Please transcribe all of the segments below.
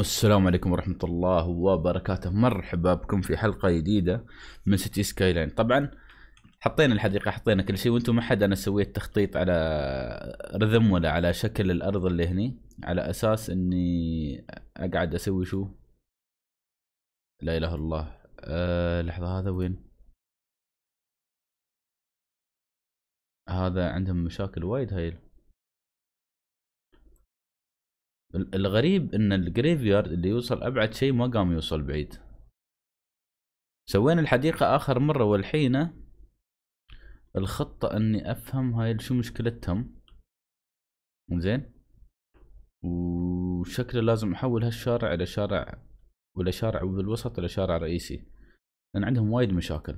السلام عليكم ورحمة الله وبركاته مرحبا بكم في حلقة جديدة من سيتي سكاي لاين طبعا حطينا الحديقة حطينا كل شيء وانتم ما حد انا سويت تخطيط على رذم ولا على شكل الارض اللي هني على اساس اني اقعد اسوي شو لا اله الا الله أه لحظة هذا وين هذا عندهم مشاكل وايد هايل الغريب ان الجريفيارد اللي يوصل ابعد شيء ما قام يوصل بعيد سوينا الحديقة اخر مرة والحين الخطة اني افهم هاي شو مشكلتهم زين وشكله لازم احول هالشارع الى شارع ولا شارع بالوسط الى شارع رئيسي لان عندهم وايد مشاكل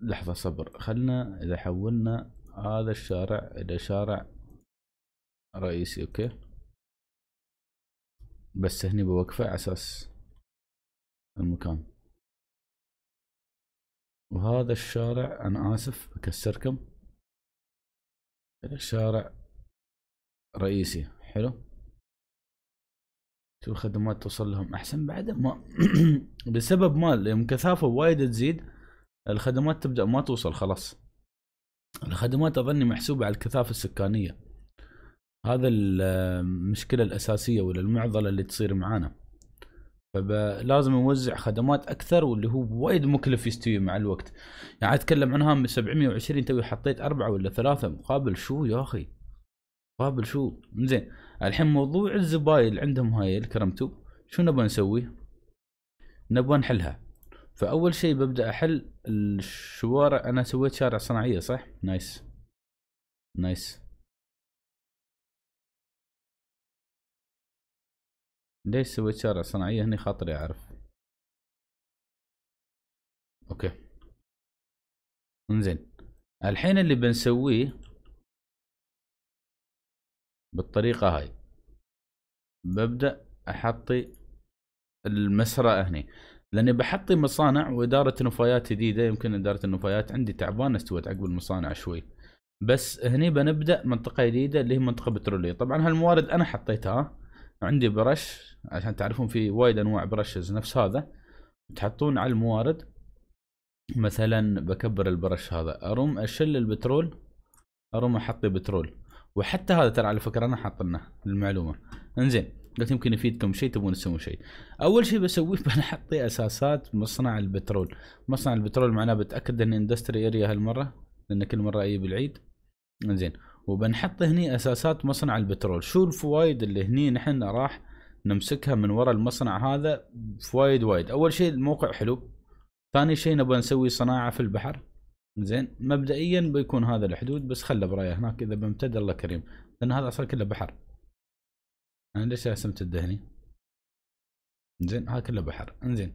لحظة صبر خلنا اذا حولنا هذا الشارع الى شارع رئيسي اوكي بس هني بوقفه على اساس المكان وهذا الشارع انا اسف اكسركم الشارع رئيسي حلو شو الخدمات توصل لهم احسن بعد ما بسبب ما يوم كثافه وايد تزيد الخدمات تبدا ما توصل خلاص الخدمات اظني محسوبه على الكثافه السكانيه هذا المشكله الاساسيه ولا المعضله اللي تصير معانا فلازم نوزع خدمات اكثر واللي هو وايد مكلف يستوي مع الوقت يعني اتكلم عن هام 720 توي حطيت اربعه ولا ثلاثه مقابل شو يا اخي مقابل شو زين الحين موضوع الزبايل عندهم هاي الكرمتو شو نبغى نسوي نبغى نحلها فاول شيء ببدا احل الشوارع انا سويت شارع صناعيه صح نايس نايس ليش سويت شارع صناعية هني خاطري اعرف اوكي انزين الحين اللي بنسويه بالطريقة هاي ببدأ احطي المسرة هني لاني بحطي مصانع وادارة نفايات جديدة يمكن ادارة النفايات عندي تعبانة استوت عقب المصانع شوي بس هني بنبدأ منطقة جديدة اللي هي منطقة بترولية طبعا هالموارد انا حطيتها عندي برش عشان تعرفون في وايد انواع برشز نفس هذا تحطون على الموارد مثلا بكبر البرش هذا اروم اشل البترول اروم احط بترول وحتى هذا ترى على فكره انا حاطنه للمعلومه المعلومه انزين قلت يمكن يفيدكم شيء تبون تسوون شيء اول شيء بسويه بنحطي اساسات مصنع البترول مصنع البترول معناه بتاكد ان اندستري اريا هالمره لان كل مره اجيب العيد انزين وبنحط هني اساسات مصنع البترول شو الفوائد اللي هني نحن راح نمسكها من وراء المصنع هذا فوايد وايد اول شيء الموقع حلو ثاني شيء نبغى نسوي صناعه في البحر زين مبدئيا بيكون هذا الحدود بس خله برايه هناك اذا بمتد الله كريم لان هذا اصلا كله بحر انا ليش رسمت الدهني زين ها كله بحر انزين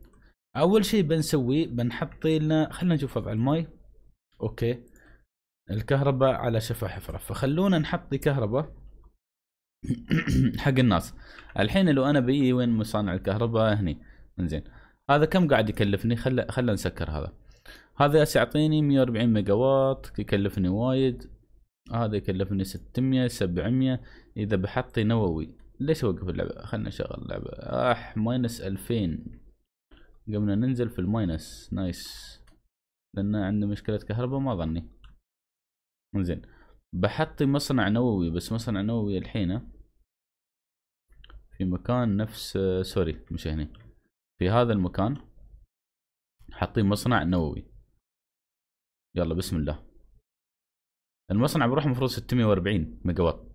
اول شيء بنسويه بنحط لنا خلينا نشوف وضع الماي اوكي الكهرباء على شفا حفرة فخلونا نحط كهرباء حق الناس الحين لو انا بيي وين مصانع الكهرباء هني انزين هذا كم قاعد يكلفني خل خل نسكر هذا هذا ياس يعطيني 140 ميجا وات يكلفني وايد هذا يكلفني 600 700 اذا بحطي نووي ليش اوقف اللعبة خلنا نشغل اللعبة اح ماينس 2000 قمنا ننزل في الماينس نايس لان عندي مشكلة كهرباء ما ظني زين بحط مصنع نووي بس مصنع نووي الحين في مكان نفس سوري مش هنا في هذا المكان حاطين مصنع نووي يلا بسم الله المصنع بروح المفروض 640 ميجا وات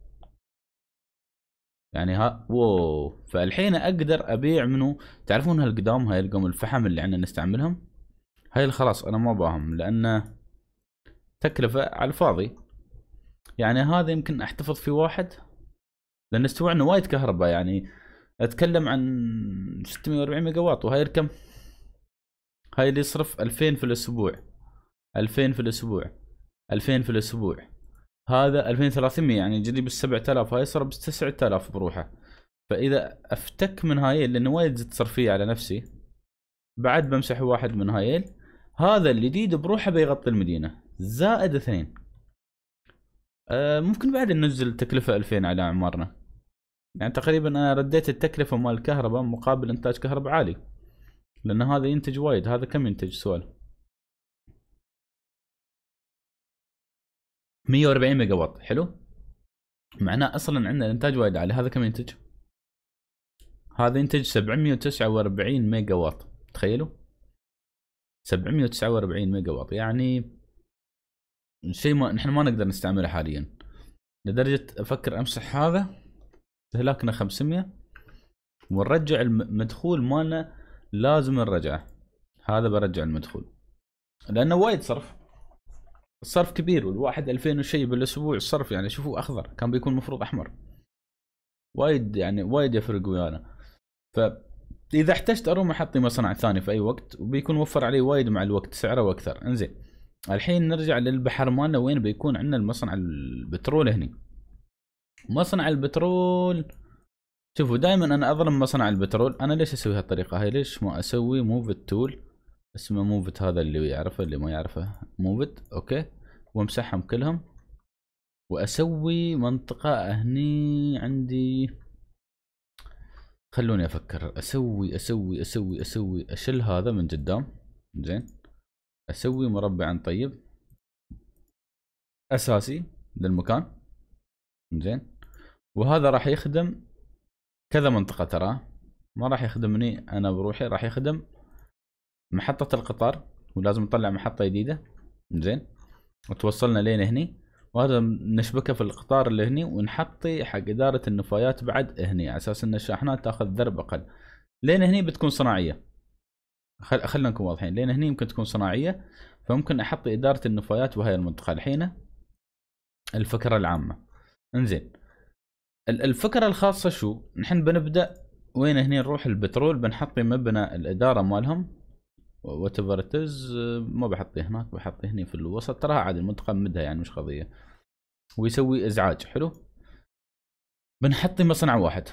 يعني ها واو فالحين اقدر ابيع منه تعرفون هالقدام هاي القم الفحم اللي عندنا نستعملهم هاي خلاص انا ما باهم لانه تكلفه على الفاضي يعني هذا يمكن احتفظ في واحد لان استوعنا وايد كهرباء يعني اتكلم عن 640 ميجا واط وهاي الكم هاي اللي يصرف 2000 في الاسبوع 2000 في الاسبوع 2000 في الاسبوع هذا 2300 يعني جدي بال 7000 هاي صار ب 9000 بروحه فاذا افتك من هايل لانه وايد زدت صرفيه على نفسي بعد بمسح واحد من هايل هذا الجديد بروحه بيغطي المدينه زائد اثنين أه ممكن بعد ننزل تكلفة 2000 على اعمارنا يعني تقريبا انا رديت التكلفة مال الكهرباء مقابل انتاج كهرباء عالي لان هذا ينتج وايد هذا كم ينتج سؤال 140 ميجا وات حلو معناه اصلا عندنا انتاج وايد عالي هذا كم ينتج هذا ينتج 749 ميجا وات تخيلوا 749 ميجا وات يعني شيء ما نحن ما نقدر نستعمله حاليا لدرجه افكر امسح هذا استهلاكنا 500 ونرجع المدخول مالنا لازم نرجعه هذا برجع المدخول لانه وايد صرف الصرف كبير والواحد 2000 وشيء بالاسبوع الصرف يعني شوفوا اخضر كان بيكون مفروض احمر وايد يعني وايد يفرق ويانا ف اذا احتجت اروم احطي مصنع ثاني في اي وقت وبيكون وفر علي وايد مع الوقت سعره واكثر انزين الحين نرجع للبحر مالنا وين بيكون عندنا المصنع البترول هني مصنع البترول شوفوا دائما انا اظلم مصنع البترول انا ليش اسوي هالطريقه هاي ليش ما اسوي موفت تول اسمه موفت هذا اللي يعرفه اللي ما يعرفه موفت اوكي وامسحهم كلهم واسوي منطقه هني عندي خلوني افكر اسوي اسوي اسوي اسوي اشيل هذا من قدام زين اسوي مربعا طيب اساسي للمكان زين وهذا راح يخدم كذا منطقه ترى ما راح يخدمني انا بروحي راح يخدم محطه القطار ولازم نطلع محطه جديده زين وتوصلنا لين هني وهذا نشبكه في القطار اللي هني ونحطي حق اداره النفايات بعد هني على اساس ان الشاحنات تاخذ ذرب اقل لين هني بتكون صناعيه خل... خلنا نكون واضحين لان هني يمكن تكون صناعيه فممكن احط اداره النفايات وهي المنطقه الحين الفكره العامه انزين الفكره الخاصه شو نحن بنبدا وين هني نروح البترول بنحط مبنى الاداره مالهم وتبرتز ما بحطي هناك بحطي هني في الوسط تراها عادي المنطقه مدها يعني مش قضيه ويسوي ازعاج حلو بنحطي مصنع واحد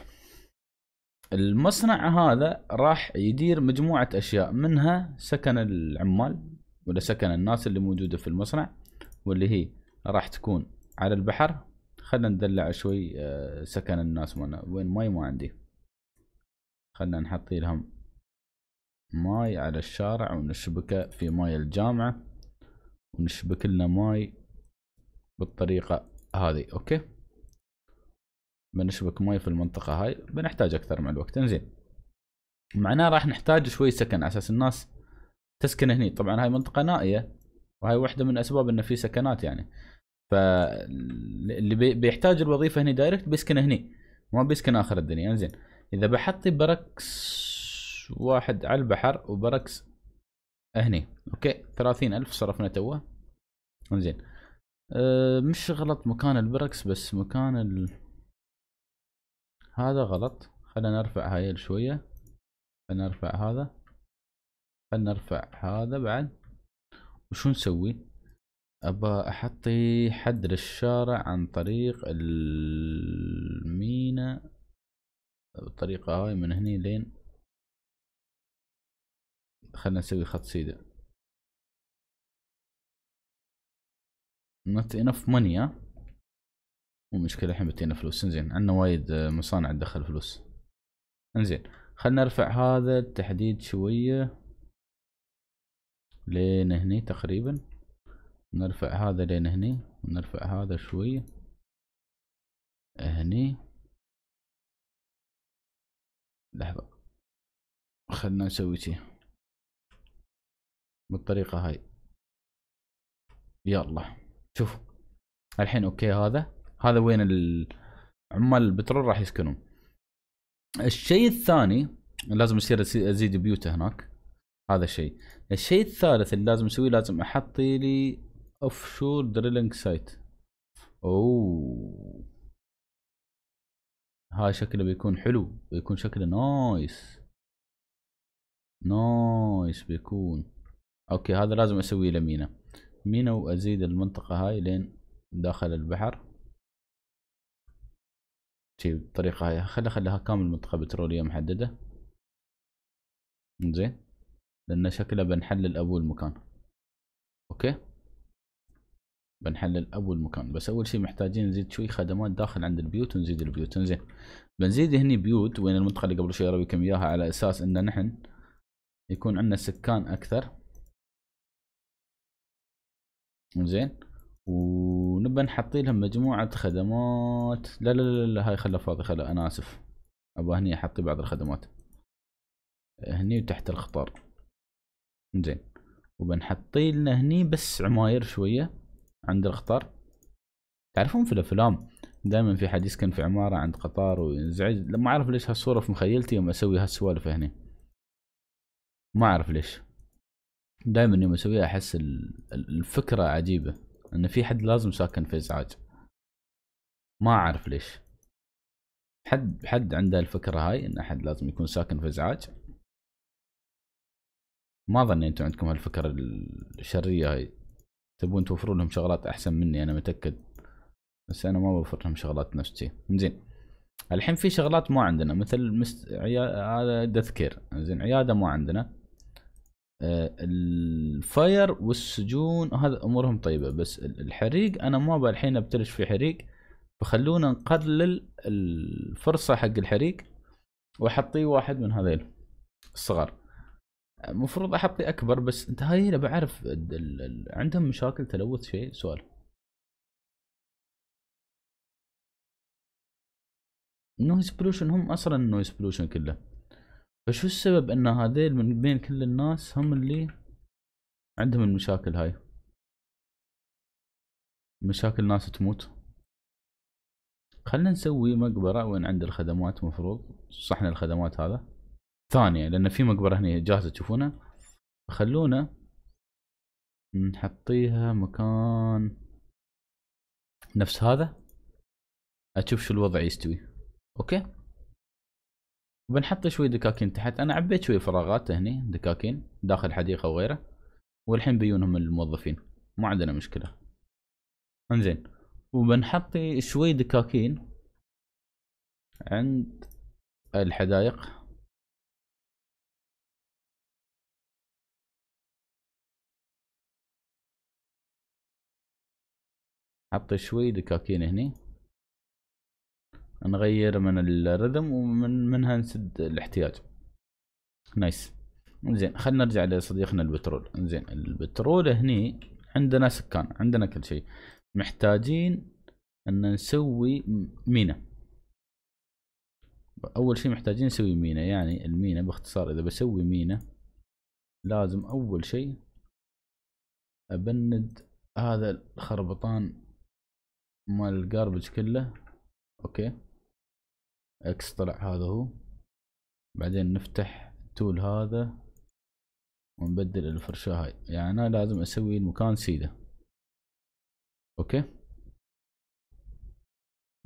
المصنع هذا راح يدير مجموعة أشياء منها سكن العمال ولا سكن الناس اللي موجودة في المصنع واللي هي راح تكون على البحر خلنا ندلع شوي آه، سكن الناس مالنا وين ماي ما عندي خلنا نحط لهم ماي على الشارع ونشبكه في ماي الجامعة ونشبك لنا ماي بالطريقة هذه اوكي بنشبك مي في المنطقه هاي بنحتاج اكثر مع الوقت انزين معناه راح نحتاج شوي سكن على اساس الناس تسكن هني طبعا هاي منطقه نائيه وهاي واحده من اسباب انه في سكنات يعني فاللي بيحتاج الوظيفه هني دايركت بيسكن هني ما بيسكن اخر الدنيا انزين اذا بحطي بركس واحد على البحر وبركس هني اوكي ثلاثين الف صرفنا توه انزين أه مش غلط مكان البركس بس مكان ال... هذا غلط خلينا نرفع هاي شوية خلينا نرفع هذا خلينا نرفع هذا بعد وشو نسوي ابى احطي حد للشارع عن طريق المينا بالطريقة هاي من هني لين خلنا نسوي خط سيدة not enough money مو مشكلة الحين بتينا فلوس انزين عندنا وايد مصانع تدخل فلوس انزين خلنا نرفع هذا التحديد شوية لين هني تقريبا نرفع هذا لين هني ونرفع هذا شوية هني لحظة خلنا نسوي شيء بالطريقة هاي يلا شوف الحين اوكي هذا هذا وين عمال البترول راح يسكنون الشيء الثاني لازم يصير ازيد بيوته هناك هذا الشيء الشيء الثالث اللي لازم اسويه لازم احط لي اوف شور دريلينج سايت اوه هاي شكله بيكون حلو بيكون شكله نايس نايس بيكون اوكي هذا لازم اسويه لمينا مينا مينا وازيد المنطقة هاي لين داخل البحر بالطريقه هاي خلي خليها كامل منطقه بتروليه محدده زين لان شكله بنحلل ابو المكان اوكي بنحلل ابو المكان بس اول شيء محتاجين نزيد شوي خدمات داخل عند البيوت ونزيد البيوت زين بنزيد هني بيوت وين المنطقه اللي قبل شوي اراويكم اياها على اساس ان نحن يكون عندنا سكان اكثر زين ونبى نحط لهم مجموعة خدمات لا لا لا, لا هاي خلها فاضي خلها أنا آسف أبغى هني أحط بعض الخدمات هني وتحت الخطار زين وبنحطي لنا هني بس عماير شوية عند الخطار تعرفون في الأفلام دائما في حد يسكن في عمارة عند قطار وينزعج ما أعرف ليش هالصورة في مخيلتي يوم أسوي هالسوالف هني ما أعرف ليش دائما يوم أسويها أحس الفكرة عجيبة ان في حد لازم ساكن في ازعاج ما اعرف ليش حد حد عنده الفكره هاي ان حد لازم يكون ساكن في ازعاج ما ظن انتم عندكم هالفكره الشريه هاي تبون توفروا لهم شغلات احسن مني انا متاكد بس انا ما بوفر لهم شغلات نفسي زين الحين في شغلات ما عندنا مثل مست... عيا... هذا دثكير زين عياده ما عندنا آه، الفاير والسجون هذا امورهم طيبه بس الحريق انا ما الحين ابتلش في حريق فخلونا نقلل الفرصه حق الحريق واحطي واحد من هذيل الصغار المفروض احطي اكبر بس انت هاي بعرف عندهم مشاكل تلوث شيء سؤال نويز بلوشن هم اصلا النويز بلوشن كله فشو السبب ان هذيل من بين كل الناس هم اللي عندهم المشاكل هاي مشاكل ناس تموت خلنا نسوي مقبرة وين عند الخدمات مفروض صحن الخدمات هذا ثانية لأن في مقبرة هنا جاهزة تشوفونها خلونا نحطيها مكان نفس هذا أشوف شو الوضع يستوي أوكي وبنحط شوي دكاكين تحت انا عبيت شوي فراغات هني دكاكين داخل حديقه وغيره والحين بيونهم الموظفين ما عندنا مشكله انزين وبنحط شوي دكاكين عند الحدائق حط شوي دكاكين هني نغير من الرذم ومن منها نسد الاحتياج نايس زين خلينا نرجع لصديقنا البترول زين البترول هني عندنا سكان عندنا كل شيء محتاجين ان نسوي مينا اول شيء محتاجين نسوي مينا يعني المينا باختصار اذا بسوي مينا لازم اول شيء ابند هذا الخربطان مال الجاربج كله اوكي اكس طلع هذا هو بعدين نفتح التول هذا ونبدل الفرشاة هاي يعني انا لازم اسوي المكان سيدة اوكي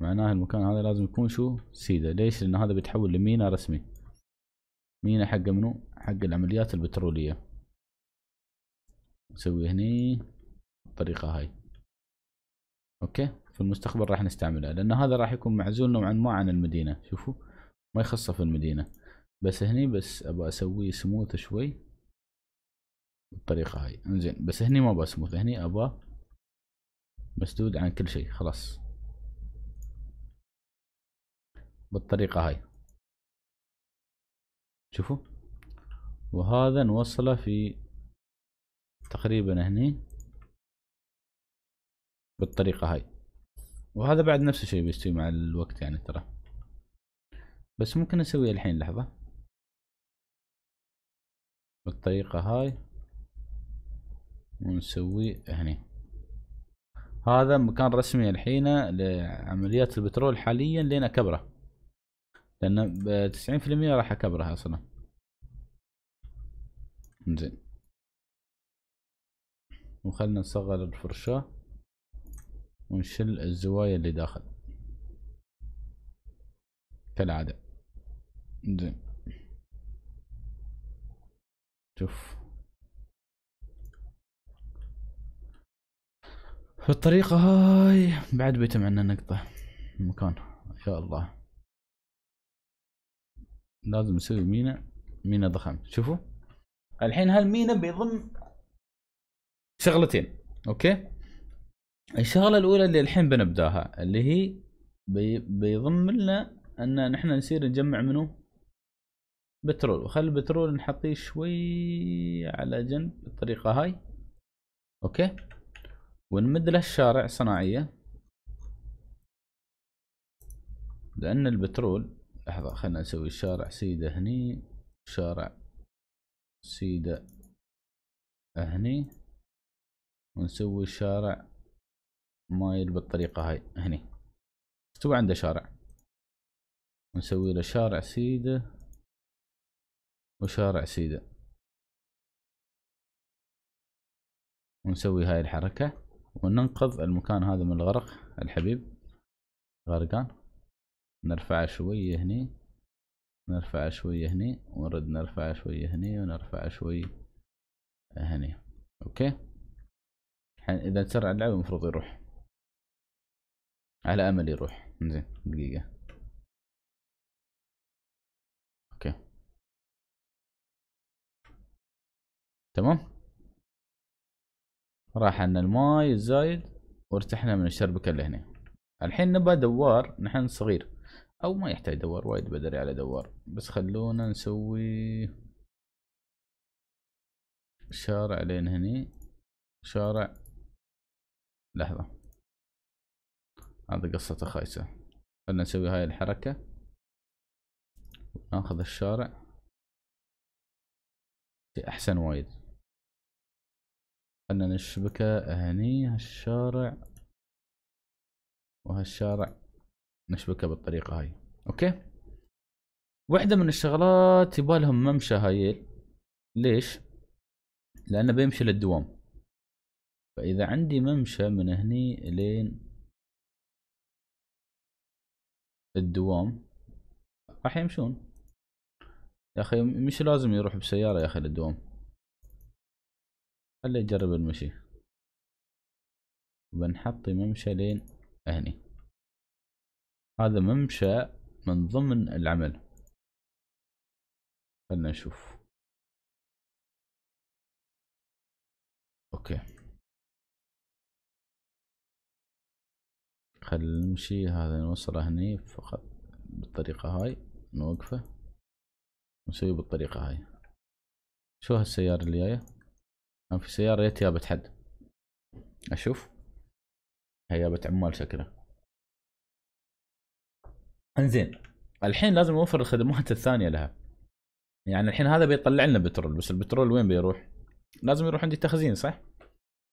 معناه المكان هذا لازم يكون شو سيدة ليش لان هذا بيتحول لمينا رسمي مينا حق منو حق العمليات البترولية نسوي هني الطريقة هاي اوكي في المستقبل راح نستعملها لان هذا راح يكون معزول نوعا ما عن المدينه شوفوا ما يخصه في المدينه بس هني بس ابى اسويه سموث شوي بالطريقه هاي انزين بس هني ما ابى سموث هني ابى مسدود عن كل شيء خلاص بالطريقه هاي شوفوا وهذا نوصله في تقريبا هني بالطريقة هاي وهذا بعد نفس الشيء بيستوي مع الوقت يعني ترى بس ممكن اسويه الحين لحظة بالطريقة هاي ونسويه هني هذا مكان رسمي الحين لعمليات البترول حاليا لين اكبره لان تسعين في المية راح اكبره اصلا زين وخلنا نصغر الفرشاه ونشل الزوايا اللي داخل كالعادة زين شوف بالطريقة هاي بعد بيتم عنا نقطة المكان يا الله لازم نسوي مينا مينا ضخم شوفوا الحين هالمينا بيضم شغلتين اوكي الشغله الاولى اللي الحين بنبداها اللي هي بي بيضم لنا ان نحن نصير نجمع منه بترول وخل البترول نحطيه شوي على جنب بالطريقه هاي اوكي ونمد له الشارع صناعيه لان البترول لحظه خلنا نسوي الشارع سيده هني شارع سيده هني ونسوي شارع مايل بالطريقة هاي هني استوى عنده شارع نسوي له شارع سيدة وشارع سيدة ونسوي هاي الحركة وننقذ المكان هذا من الغرق الحبيب غرقان نرفعه شوية هني نرفعه شوية هني ونرد نرفعه شوية هني ونرفعه شوية هني اوكي اذا تسرع اللعبة المفروض يروح على امل يروح انزين دقيقه اوكي تمام راح عنا الماي الزايد وارتحنا من الشربكه اللي هنا الحين نبى دوار نحن صغير او ما يحتاج دوار وايد بدري على دوار بس خلونا نسوي شارع لين هني شارع لحظه هذا قصته خايسة خلنا نسوي هاي الحركة ناخذ الشارع احسن وايد خلنا نشبكه هني هالشارع وهالشارع نشبكه بالطريقة هاي اوكي واحدة من الشغلات يبالهم ممشى هايل ليش لانه بيمشي للدوام فاذا عندي ممشى من هني لين الدوام راح يمشون يا اخي مش لازم يروح بسيارة يا اخي للدوام خليه يجرب المشي بنحط ممشى لين هني هذا ممشى من ضمن العمل خلنا نشوف اوكي خل نمشي هذا نوصله هني فقط بالطريقة هاي نوقفه نسوي بالطريقة هاي شو هالسيارة اللي جاية أنا في سيارة جت جابت حد أشوف هي جابت عمال شكله انزين الحين لازم نوفر الخدمات الثانية لها يعني الحين هذا بيطلع لنا بترول بس البترول وين بيروح لازم يروح عندي تخزين صح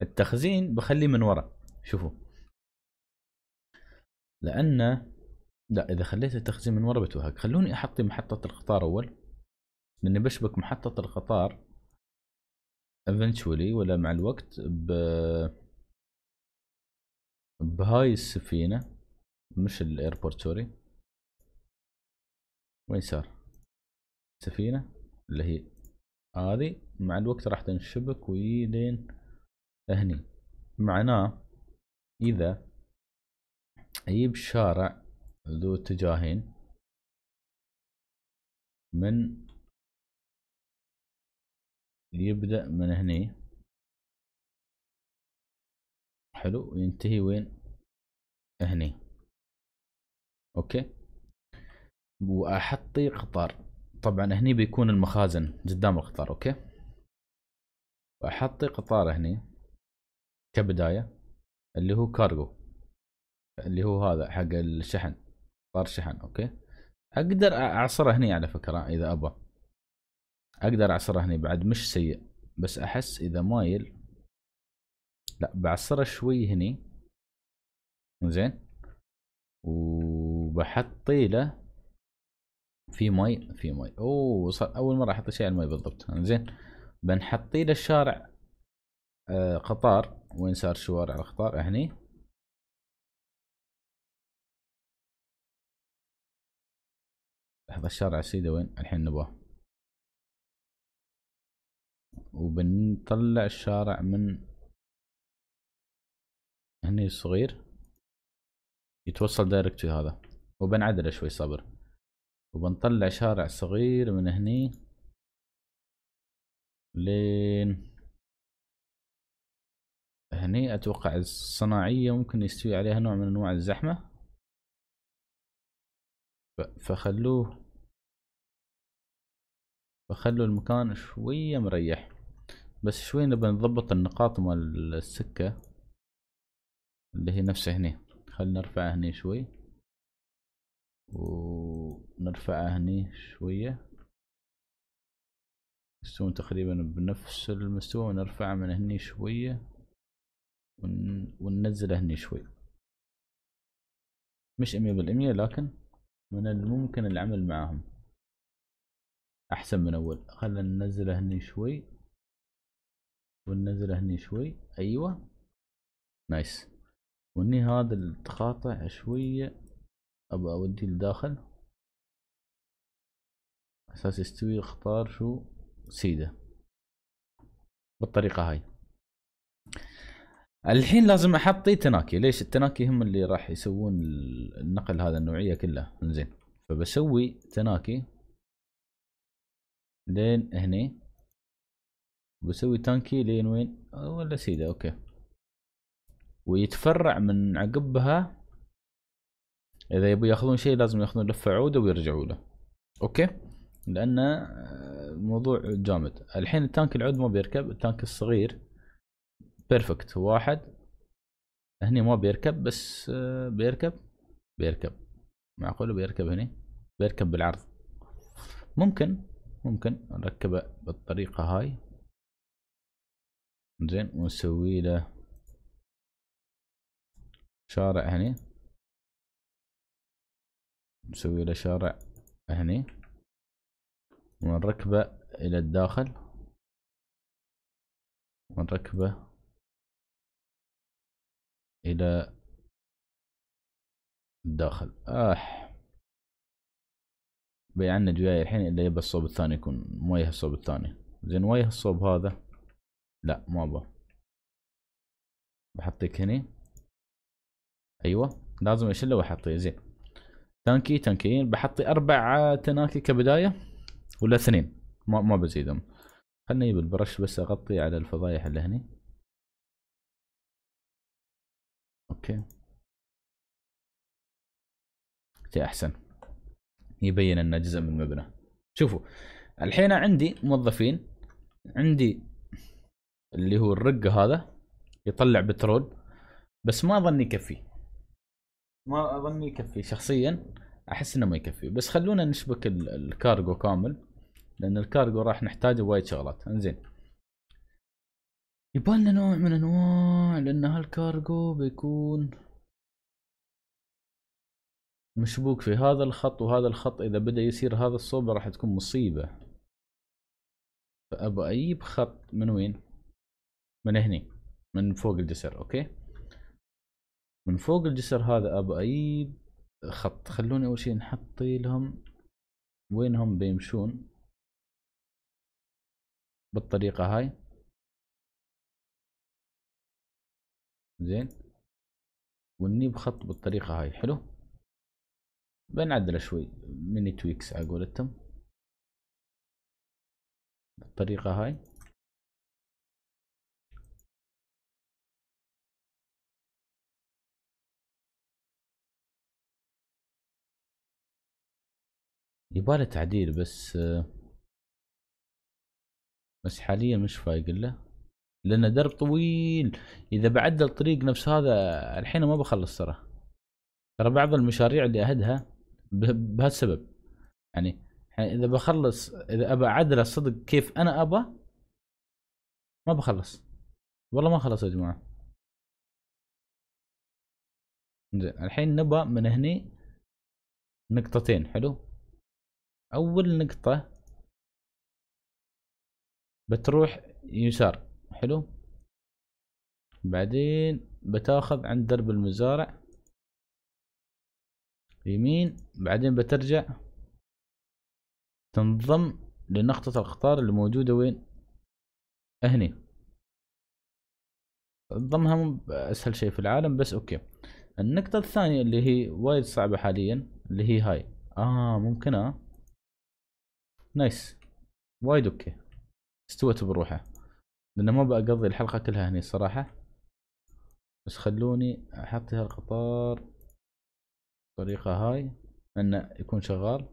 التخزين بخليه من ورا شوفوا لأنه لا إذا خليت التخزين من ورا بتوهق خلوني أحطي محطة القطار أول لأني بشبك محطة القطار eventually ولا مع الوقت ب بهاي السفينة مش الايربورت سوري وين صار سفينة اللي هي هذه مع الوقت راح تنشبك ويلين هني معناه إذا أجيب شارع ذو اتجاهين من يبدأ من هني حلو وينتهي وين هني اوكي واحطي قطار طبعا هني بيكون المخازن قدام القطار اوكي واحطي قطار هني كبداية اللي هو كارغو اللي هو هذا حق الشحن طار الشحن اوكي اقدر اعصره هني على فكره اذا ابى اقدر اعصره هني بعد مش سيء بس احس اذا مايل لا بعصره شوي هني زين وبحطي له في مي في مي اوه صار اول مره احط شيء على المي بالضبط زين بنحطي له الشارع آه، قطار وين صار شوارع القطار هني لحظة الشارع السيدة وين الحين نبغاه وبنطلع الشارع من هني الصغير يتوصل دايركت في هذا وبنعدله شوي صبر وبنطلع شارع صغير من هني لين هني اتوقع الصناعية ممكن يستوي عليها نوع من انواع الزحمة فخلوه بخلوا المكان شوية مريح بس شوي نبي نضبط النقاط مال السكة اللي هي نفسها هني خل نرفعها هني شوي ونرفعها هني شوية مستوى تقريبا بنفس المستوى ونرفع من هني شوية وننزل هني شوي مش امية بالامية لكن من الممكن العمل معاهم احسن من اول خلينا ننزله هني شوي وننزله هني شوي ايوه نايس وهني هذا التقاطع شويه ابى اوديه لداخل اساس يستوي اختار شو سيده بالطريقه هاي الحين لازم احطي تناكي ليش التناكي هم اللي راح يسوون النقل هذا النوعيه كلها انزين فبسوي تناكي لين هني بسوي تانكي لين وين ولا سيدا اوكي ويتفرع من عقبها اذا يبوا ياخذون شيء لازم ياخذون لفه عوده ويرجعوا له اوكي لان آه، الموضوع جامد الحين التانك العود ما بيركب التانك الصغير بيرفكت واحد هني ما بيركب بس آه، بيركب بيركب معقول بيركب هني بيركب بالعرض ممكن ممكن نركبه بالطريقة هاي زين ونسوي له شارع هني نسوي له شارع هني ونركبه الى الداخل ونركبه الى الداخل اح آه. بيعنج وياي الحين الا يبى الصوب الثاني يكون مويه الصوب الثاني زين مويه الصوب هذا لا ما ابغى بحطك هني ايوه لازم أشله واحطيه زين تانكي تانكيين بحطي اربع تناكي كبدايه ولا اثنين ما ما بزيدهم خلنا نجيب البرش بس اغطي على الفضايح اللي هني اوكي احسن يبين انه جزء من المبنى شوفوا الحين عندي موظفين عندي اللي هو الرق هذا يطلع بترول بس ما اظني يكفي ما اظني يكفي شخصيا احس انه ما يكفي بس خلونا نشبك الكارجو كامل لان الكارجو راح نحتاجه وايد شغلات انزين يبالنا لنا نوع من انواع لان هالكارجو بيكون مشبوك في هذا الخط وهذا الخط اذا بدا يسير هذا الصوب راح تكون مصيبه فابى اجيب خط من وين من هني من فوق الجسر اوكي من فوق الجسر هذا ابى اجيب خط خلوني اول شيء نحط لهم وين هم بيمشون بالطريقه هاي زين ونجيب خط بالطريقه هاي حلو بنعدله شوي ميني تويكس على قولتهم بالطريقة هاي يباله تعديل بس بس حاليا مش فايق له لان درب طويل اذا بعدل الطريق نفس هذا الحين ما بخلص ترى ترى بعض المشاريع اللي اهدها بهالسبب يعني اذا بخلص اذا ابى اعدله صدق كيف انا ابى ما بخلص والله ما خلص يا جماعه زين الحين نبى من هني نقطتين حلو اول نقطه بتروح يسار حلو بعدين بتاخذ عند درب المزارع يمين بعدين بترجع تنضم لنقطة القطار اللي موجودة وين هني تنضمها أسهل شيء في العالم بس أوكي النقطة الثانية اللي هي وايد صعبة حاليا اللي هي هاي آه ممكن آه نايس وايد أوكي استوت بروحه لأنه ما بقضي الحلقة كلها هني الصراحة بس خلوني أحط هالقطار الطريقة هاي انه يكون شغال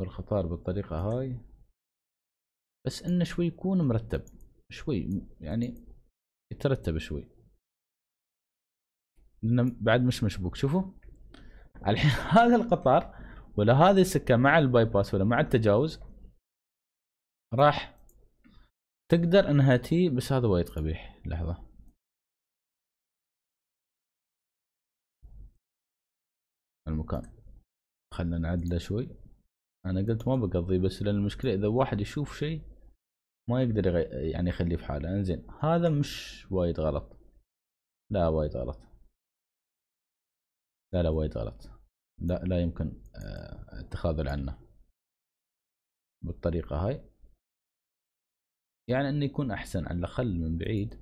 بالخطار بالطريقة هاي بس انه شوي يكون مرتب شوي يعني يترتب شوي لانه بعد مش مشبوك شوفوا الحين هذا القطار ولا هذه السكة مع الباي باس ولا مع التجاوز راح تقدر انها تي بس هذا وايد قبيح لحظة المكان خلنا نعدله شوي انا قلت ما بقضي بس لان المشكله اذا واحد يشوف شيء ما يقدر يغي... يعني يخليه في حاله انزين هذا مش وايد غلط لا وايد غلط لا لا وايد غلط لا لا يمكن التخاذل آه، عنه بالطريقة هاي يعني انه يكون احسن على الاقل من بعيد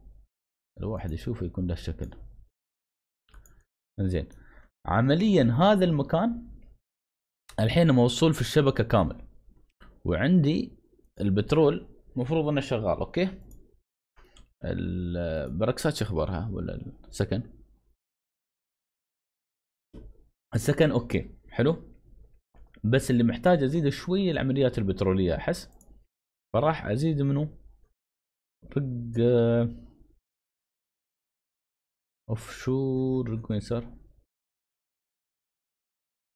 الواحد يشوفه يكون له الشكل انزين عمليا هذا المكان الحين موصول في الشبكه كامل وعندي البترول المفروض انه شغال اوكي البركسات اخبارها ولا السكن السكن اوكي حلو بس اللي محتاج ازيد شويه العمليات البتروليه احس فراح ازيد منه رق اوف آه، شو رق وين صار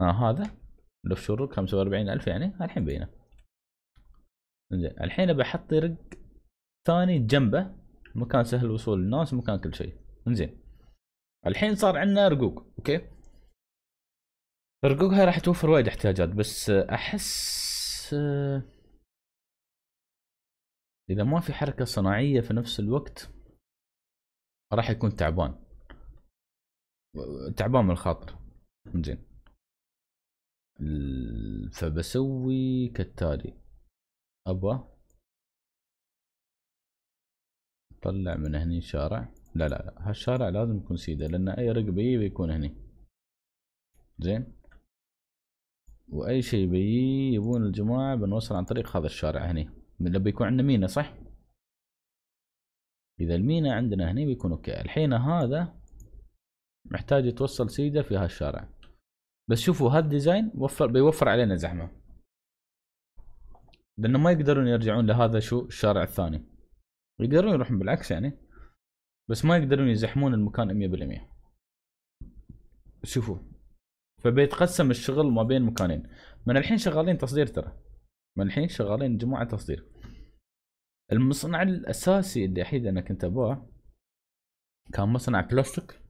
آه هذا له شروق 45000 يعني الحين بينا زين الحين بحط رق ثاني جنبه مكان سهل الوصول للناس مكان كل شيء زين الحين صار عندنا رقوق اوكي هاي راح توفر وايد احتياجات بس احس آه، اذا ما في حركه صناعيه في نفس الوقت راح يكون تعبان تعبان من الخاطر زين فبسوي كالتالي ابا طلع من هني شارع لا لا لا هالشارع لازم يكون سيده لان اي رقبه يجي بيكون هني زين واي شيء بيجي يبون الجماعه بنوصل عن طريق هذا الشارع هني لما بيكون عندنا مينا صح اذا المينا عندنا هني بيكون اوكي الحين هذا محتاج يتوصل سيده في هالشارع بس شوفوا هذا الديزاين وفر بيوفر علينا زحمه لانه ما يقدرون يرجعون لهذا شو الشارع الثاني يقدرون يروحون بالعكس يعني بس ما يقدرون يزحمون المكان 100% شوفوا فبيتقسم الشغل ما بين مكانين من الحين شغالين تصدير ترى من الحين شغالين جماعه تصدير المصنع الاساسي الوحيد انا كنت ابغاه كان مصنع بلاستيك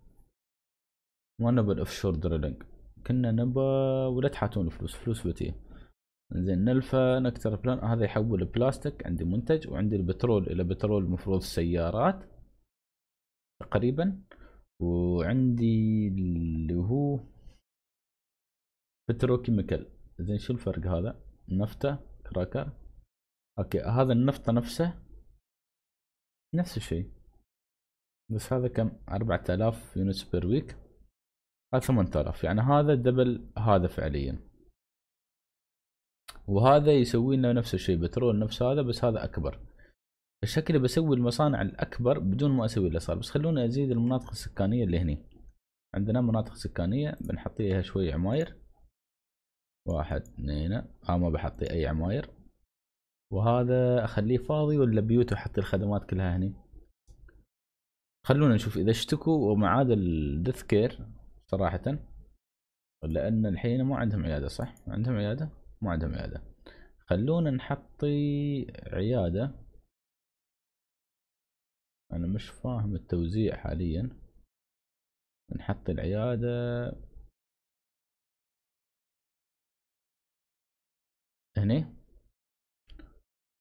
وانا بالاوفشور دريلينج كنا نبا ولا تحاتون فلوس فلوس بتي زين نلفى نكتر بلان هذا يحول بلاستيك عندي منتج وعندي البترول الى بترول مفروض السيارات تقريبا وعندي اللي هو بتروكيميكال زين شو الفرق هذا نفطة كراكر اوكي هذا النفطة نفسه نفس الشيء بس هذا كم أربعة آلاف يونس بير ويك هذا 8000 يعني هذا دبل هذا فعليا وهذا يسوي لنا نفس الشيء بترول نفس هذا بس هذا اكبر الشكل بسوي المصانع الاكبر بدون ما اسوي صار بس خلونا ازيد المناطق السكانيه اللي هني عندنا مناطق سكانيه بنحط شوي عماير واحد اثنين اه ما بحطي اي عماير وهذا اخليه فاضي ولا بيوت واحط الخدمات كلها هني خلونا نشوف اذا اشتكوا ومعاد الديث كير صراحة لأن الحين ما عندهم عيادة صح؟ عندهم عيادة؟ ما عندهم عيادة خلونا نحطي عيادة أنا مش فاهم التوزيع حاليا نحط العيادة هني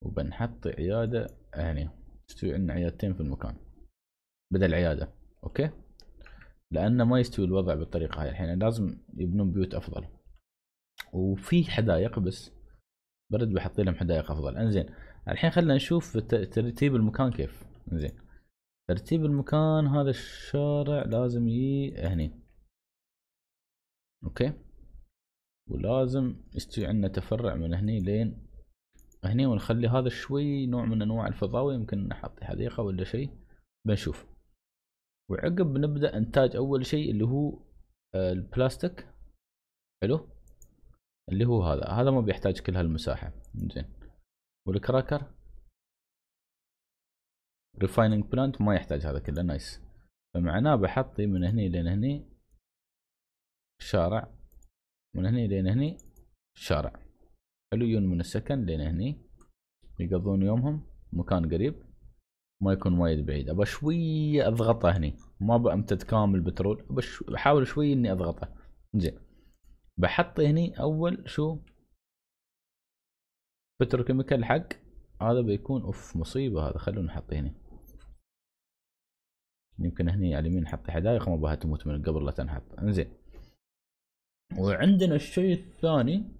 وبنحط عيادة هني تستوي عندنا عيادتين في المكان بدل عيادة أوكي لانه ما يستوي الوضع بالطريقه هاي الحين لازم يبنون بيوت افضل وفي حدائق بس برد بحط لهم حدائق افضل انزين الحين خلينا نشوف ترتيب المكان كيف انزين ترتيب المكان هذا الشارع لازم يجي هني اوكي ولازم يستوي عندنا تفرع من هني لين هني ونخلي هذا شوي نوع من انواع الفضاوي يمكن نحط حديقه ولا شيء بنشوف وعقب نبدا انتاج اول شيء اللي هو آه، البلاستيك حلو اللي هو هذا هذا ما بيحتاج كل هالمساحه زين والكراكر ريفايننج بلانت ما يحتاج هذا كله نايس فمعناه بحطي من هني لين هني شارع من هني لين هني شارع حلو يون من السكن لين هني يقضون يومهم مكان قريب ما يكون وايد بعيد ابى شويه اضغطه هني ما بامتد كامل بترول بحاول شويه اني اضغطه زين بحط هني اول شو بتروكيميكال حق هذا بيكون اوف مصيبه هذا خلونا نحط هني يمكن هني على اليمين نحط حدائق ما بها تموت من قبل لا تنحط انزين وعندنا الشيء الثاني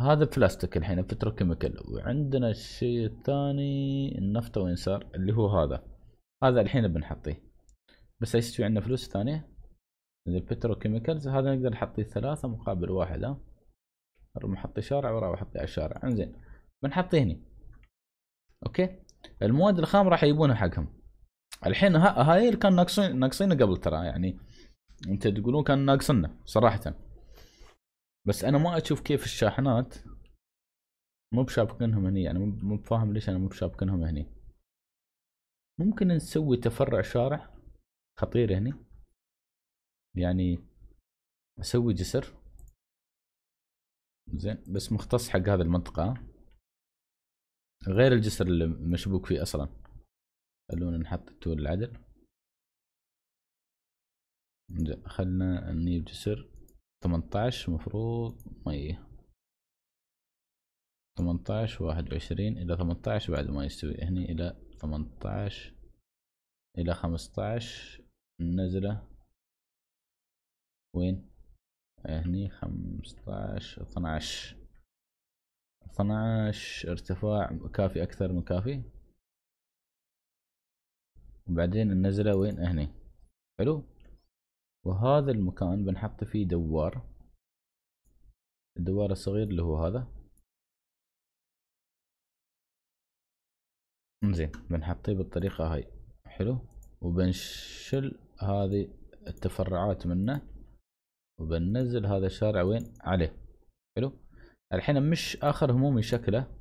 هذا بلاستيك الحين بتروكيميكال وعندنا الشيء الثاني النفط وين صار اللي هو هذا هذا الحين بنحطيه بس ايش في عندنا فلوس ثانية البتروكيميكالز هذا نقدر نحطيه ثلاثة مقابل واحد ها اروح احط شارع وراه احط على الشارع انزين بنحطيه هني اوكي المواد الخام راح يجيبونها حقهم الحين هاي اللي كان ناقصين ناقصينه قبل ترى يعني انت تقولون كان ناقصنا صراحه بس انا ما اشوف كيف الشاحنات مو بشابكنهم هني يعني مو بفاهم ليش انا مو بشابكنهم هني ممكن نسوي تفرع شارع خطير هني يعني اسوي جسر زين بس مختص حق هذه المنطقة غير الجسر اللي مشبوك فيه اصلا خلونا نحط التول العدل زين خلنا نجيب جسر 18 مفروض مية 18 واحد وعشرين إلى 18 بعد ما يستوي هني إلى 18 إلى 15 نزلة وين هني 15 12 12 ارتفاع كافي أكثر من كافي وبعدين النزلة وين هني حلو وهذا المكان بنحط فيه دوار الدوار الصغير اللي هو هذا زين بنحطيه بالطريقة هاي حلو وبنشل هذه التفرعات منه وبننزل هذا الشارع وين عليه حلو الحين مش اخر همومي شكله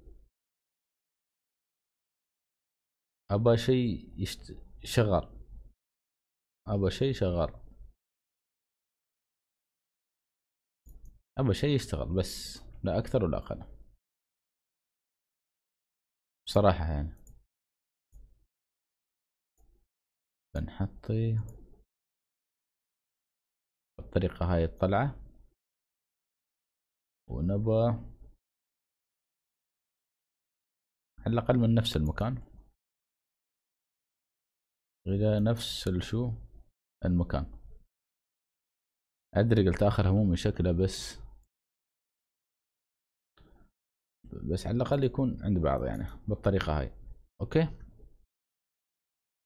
ابى شيء يشت... شغال ابى شيء شغال ابغى شيء يشتغل بس لا اكثر ولا اقل بصراحه يعني بنحطي بالطريقه هاي الطلعه ونبى على الاقل من نفس المكان الى نفس الشو المكان ادري قلت اخر هموم شكله بس بس على الاقل يكون عند بعض يعني بالطريقه هاي اوكي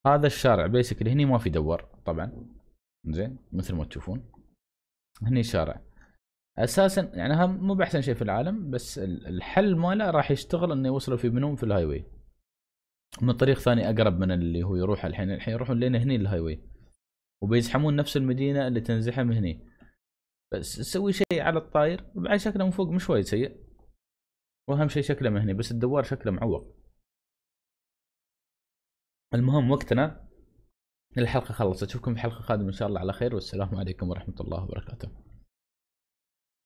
هذا الشارع بيسكلي هني ما في دوار طبعا زين مثل ما تشوفون هني شارع اساسا يعني هم مو باحسن شيء في العالم بس الحل ماله راح يشتغل انه يوصلوا في بنوم في الهاي واي من طريق ثاني اقرب من اللي هو يروح الحين الحين يروحون لين هني الهاي واي وبيزحمون نفس المدينه اللي تنزحم هني بس سوي شيء على الطاير بعد شكله من فوق مش وايد سيء واهم شيء شكله مهني بس الدوار شكله معوق المهم وقتنا الحلقه خلصت اشوفكم في حلقه قادمه ان شاء الله على خير والسلام عليكم ورحمه الله وبركاته